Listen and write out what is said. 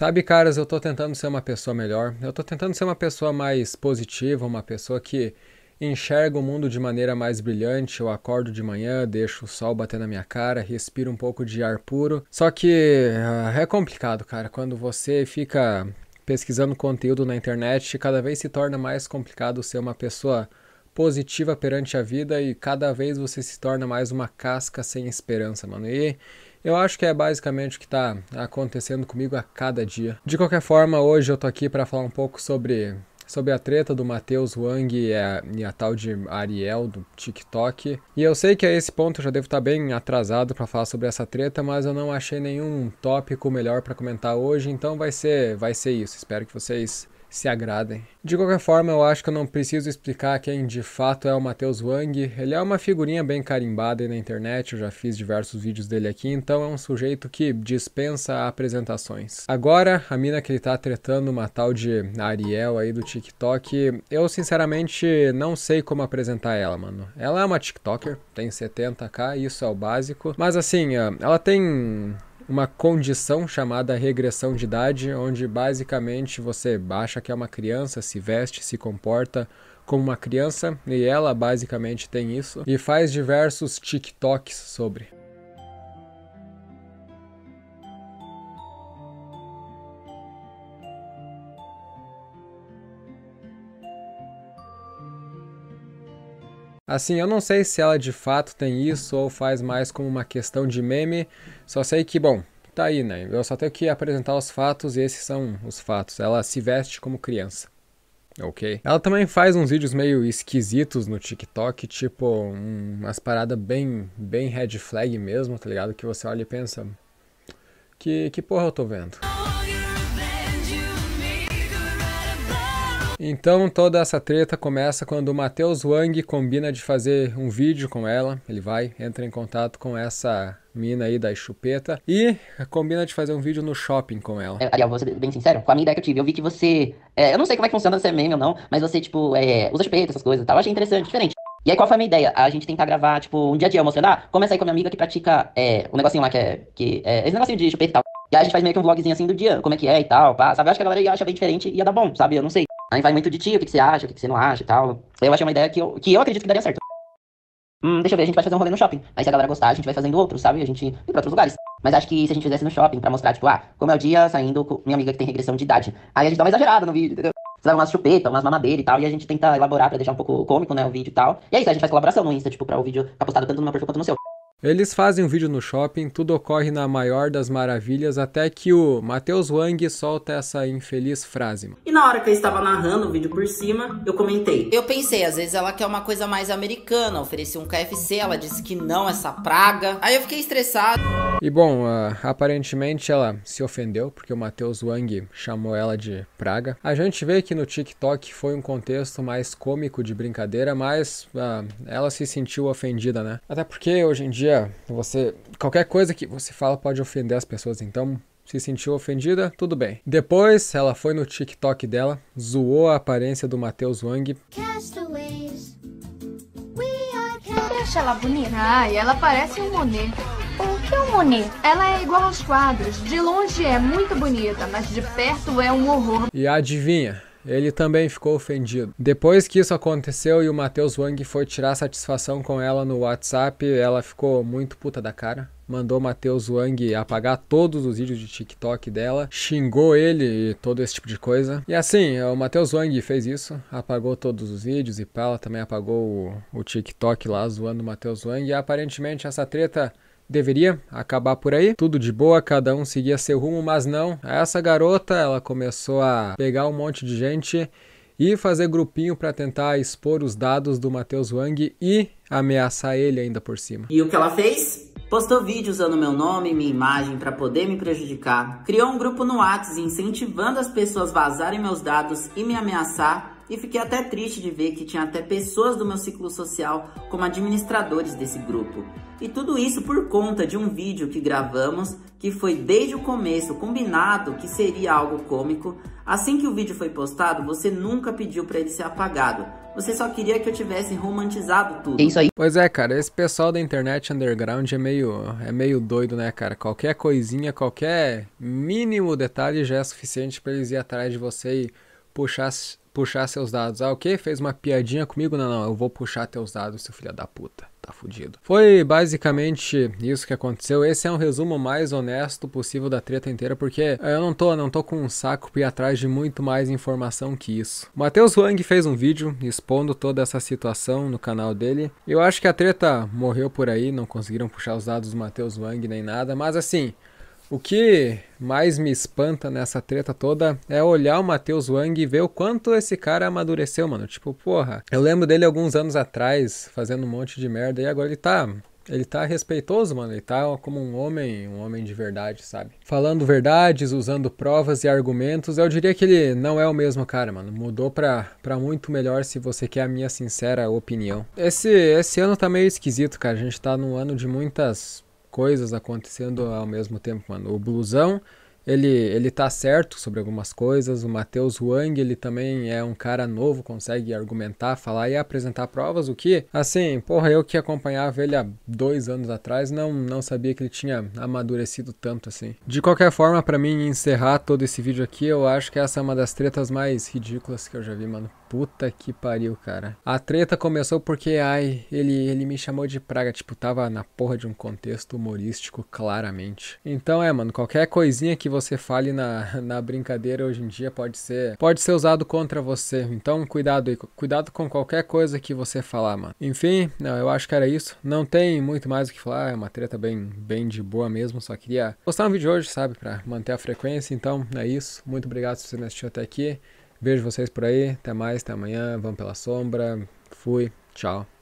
Sabe, caras, eu estou tentando ser uma pessoa melhor. Eu estou tentando ser uma pessoa mais positiva, uma pessoa que enxerga o mundo de maneira mais brilhante. Eu acordo de manhã, deixo o sol bater na minha cara, respiro um pouco de ar puro. Só que ah, é complicado, cara, quando você fica pesquisando conteúdo na internet, cada vez se torna mais complicado ser uma pessoa positiva perante a vida e cada vez você se torna mais uma casca sem esperança, mano. E eu acho que é basicamente o que está acontecendo comigo a cada dia. De qualquer forma, hoje eu tô aqui para falar um pouco sobre sobre a treta do Matheus Wang e a, e a, tal de Ariel do TikTok. E eu sei que a esse ponto eu já devo estar tá bem atrasado para falar sobre essa treta, mas eu não achei nenhum tópico melhor para comentar hoje, então vai ser vai ser isso. Espero que vocês se agradem. De qualquer forma, eu acho que eu não preciso explicar quem de fato é o Matheus Wang. Ele é uma figurinha bem carimbada aí na internet, eu já fiz diversos vídeos dele aqui, então é um sujeito que dispensa apresentações. Agora, a mina que ele tá tretando, uma tal de Ariel aí do TikTok, eu sinceramente não sei como apresentar ela, mano. Ela é uma TikToker, tem 70k, isso é o básico, mas assim, ela tem uma condição chamada regressão de idade, onde basicamente você acha que é uma criança, se veste, se comporta como uma criança, e ela basicamente tem isso, e faz diversos TikToks sobre. Assim, eu não sei se ela de fato tem isso ou faz mais como uma questão de meme, só sei que, bom, tá aí, né? Eu só tenho que apresentar os fatos e esses são os fatos. Ela se veste como criança. Ok. Ela também faz uns vídeos meio esquisitos no TikTok, tipo um, umas paradas bem, bem red flag mesmo, tá ligado? Que você olha e pensa, que, que porra eu tô vendo? Então toda essa treta começa quando o Matheus Wang combina de fazer um vídeo com ela. Ele vai, entra em contato com essa mina aí da chupeta e combina de fazer um vídeo no shopping com ela. É, Ariel, vou ser bem sincero, com a minha ideia que eu tive, eu vi que você. É, eu não sei como é que funciona se é meme ou não, mas você, tipo, é, usa chupeta, essas coisas e tal. Eu achei interessante, diferente. E aí, qual foi a minha ideia? A gente tentar gravar, tipo, um dia a dia, mostrando, ah, começa aí com a minha amiga que pratica é, um negocinho lá que é. Que, é esse negocinho de chupeta e tal. E aí a gente faz meio que um vlogzinho assim do dia, como é que é e tal, pá, sabe? Eu acho que a galera ia achar bem diferente e ia dar bom, sabe? Eu não sei. Aí vai muito de ti, o que, que você acha, o que, que você não acha e tal. Eu achei uma ideia que eu, que eu acredito que daria certo. Hum, deixa eu ver, a gente vai fazer um rolê no shopping. Aí se a galera gostar, a gente vai fazendo outro, sabe? A gente ir pra outros lugares. Mas acho que se a gente fizesse no shopping pra mostrar, tipo, ah, como é o dia saindo com minha amiga que tem regressão de idade. Aí a gente dá uma exagerada no vídeo, entendeu? Sabe, umas chupetas, umas mamadeiras e tal. E a gente tenta elaborar pra deixar um pouco cômico, né, o vídeo e tal. E é isso, a gente faz colaboração no Insta, tipo, pra o vídeo ficar postado tanto no meu perfil quanto no seu. Eles fazem um vídeo no shopping, tudo ocorre na maior das maravilhas, até que o Matheus Wang solta essa infeliz frase. E na hora que eu estava narrando o vídeo por cima, eu comentei. Eu pensei, às vezes ela quer uma coisa mais americana, ofereci um KFC, ela disse que não, essa praga. Aí eu fiquei estressado. E bom, uh, aparentemente ela se ofendeu, porque o Matheus Wang chamou ela de praga. A gente vê que no TikTok foi um contexto mais cômico de brincadeira, mas uh, ela se sentiu ofendida, né? Até porque hoje em dia dia você. Qualquer coisa que você fala pode ofender as pessoas, então se sentiu ofendida, tudo bem. Depois, ela foi no TikTok dela, zoou a aparência do Matheus Wang. Castaways. Você acha ela bonita? Ai, ela parece um Monet. O que é um Monet? Ela é igual aos quadros. De longe é muito bonita, mas de perto é um horror. E adivinha? Ele também ficou ofendido. Depois que isso aconteceu e o Matheus Wang foi tirar satisfação com ela no WhatsApp, ela ficou muito puta da cara. Mandou Matheus Wang apagar todos os vídeos de TikTok dela, xingou ele e todo esse tipo de coisa. E assim, o Matheus Wang fez isso, apagou todos os vídeos e Paula também apagou o, o TikTok lá zoando o Matheus Wang. E aparentemente essa treta deveria acabar por aí. Tudo de boa, cada um seguia seu rumo, mas não. Essa garota, ela começou a pegar um monte de gente e fazer grupinho para tentar expor os dados do Matheus Wang e ameaçar ele ainda por cima. E o que ela fez? Postou vídeo usando meu nome e minha imagem para poder me prejudicar. Criou um grupo no Whats incentivando as pessoas a vazarem meus dados e me ameaçar e fiquei até triste de ver que tinha até pessoas do meu ciclo social como administradores desse grupo. E tudo isso por conta de um vídeo que gravamos que foi desde o começo combinado que seria algo cômico. Assim que o vídeo foi postado, você nunca pediu para ele ser apagado. Você só queria que eu tivesse romantizado tudo. É isso aí. Pois é, cara, esse pessoal da internet underground é meio é meio doido, né, cara? Qualquer coisinha, qualquer mínimo detalhe já é suficiente para eles ir atrás de você e puxar puxar seus dados. Ah, o Fez uma piadinha comigo? Não, não, eu vou puxar teus dados, seu filho da puta. Tá fudido. Foi basicamente isso que aconteceu. Esse é um resumo mais honesto possível da treta inteira, porque eh, eu não tô, não tô com um saco pra ir atrás de muito mais informação que isso. O Matheus Wang fez um vídeo expondo toda essa situação no canal dele. Eu acho que a treta morreu por aí, não conseguiram puxar os dados do Matheus Wang nem nada, mas assim, o que mais me espanta nessa treta toda é olhar o Matheus Wang e ver o quanto esse cara amadureceu, mano. Tipo, porra, eu lembro dele alguns anos atrás fazendo um monte de merda e agora ele tá ele tá respeitoso, mano. Ele tá como um homem, um homem de verdade, sabe? Falando verdades, usando provas e argumentos. Eu diria que ele não é o mesmo cara, mano. Mudou pra, pra muito melhor, se você quer a minha sincera opinião. Esse, esse ano tá meio esquisito, cara. A gente tá num ano de muitas coisas acontecendo ao mesmo tempo, mano. O Blusão, ele, ele tá certo sobre algumas coisas. O Matheus Wang, ele também é um cara novo, consegue argumentar, falar e apresentar provas, o que, assim, porra, eu que acompanhava ele há dois anos atrás, não, não sabia que ele tinha amadurecido tanto assim. De qualquer forma, para mim, encerrar todo esse vídeo aqui, eu acho que essa é uma das tretas mais ridículas que eu já vi, mano. Puta que pariu, cara. A treta começou porque, ai, ele, ele me chamou de praga. Tipo, tava na porra de um contexto humorístico, claramente. Então é, mano, qualquer coisinha que você fale na, na brincadeira hoje em dia pode ser, pode ser usado contra você. Então, cuidado aí. Cuidado com qualquer coisa que você falar, mano. Enfim, não, eu acho que era isso. Não tem muito mais o que falar. É uma treta bem, bem de boa mesmo. Só queria postar um vídeo hoje, sabe? Pra manter a frequência. Então, é isso. Muito obrigado se você não assistiu até aqui. Vejo vocês por aí. Até mais, até amanhã. vão pela sombra. Fui. Tchau.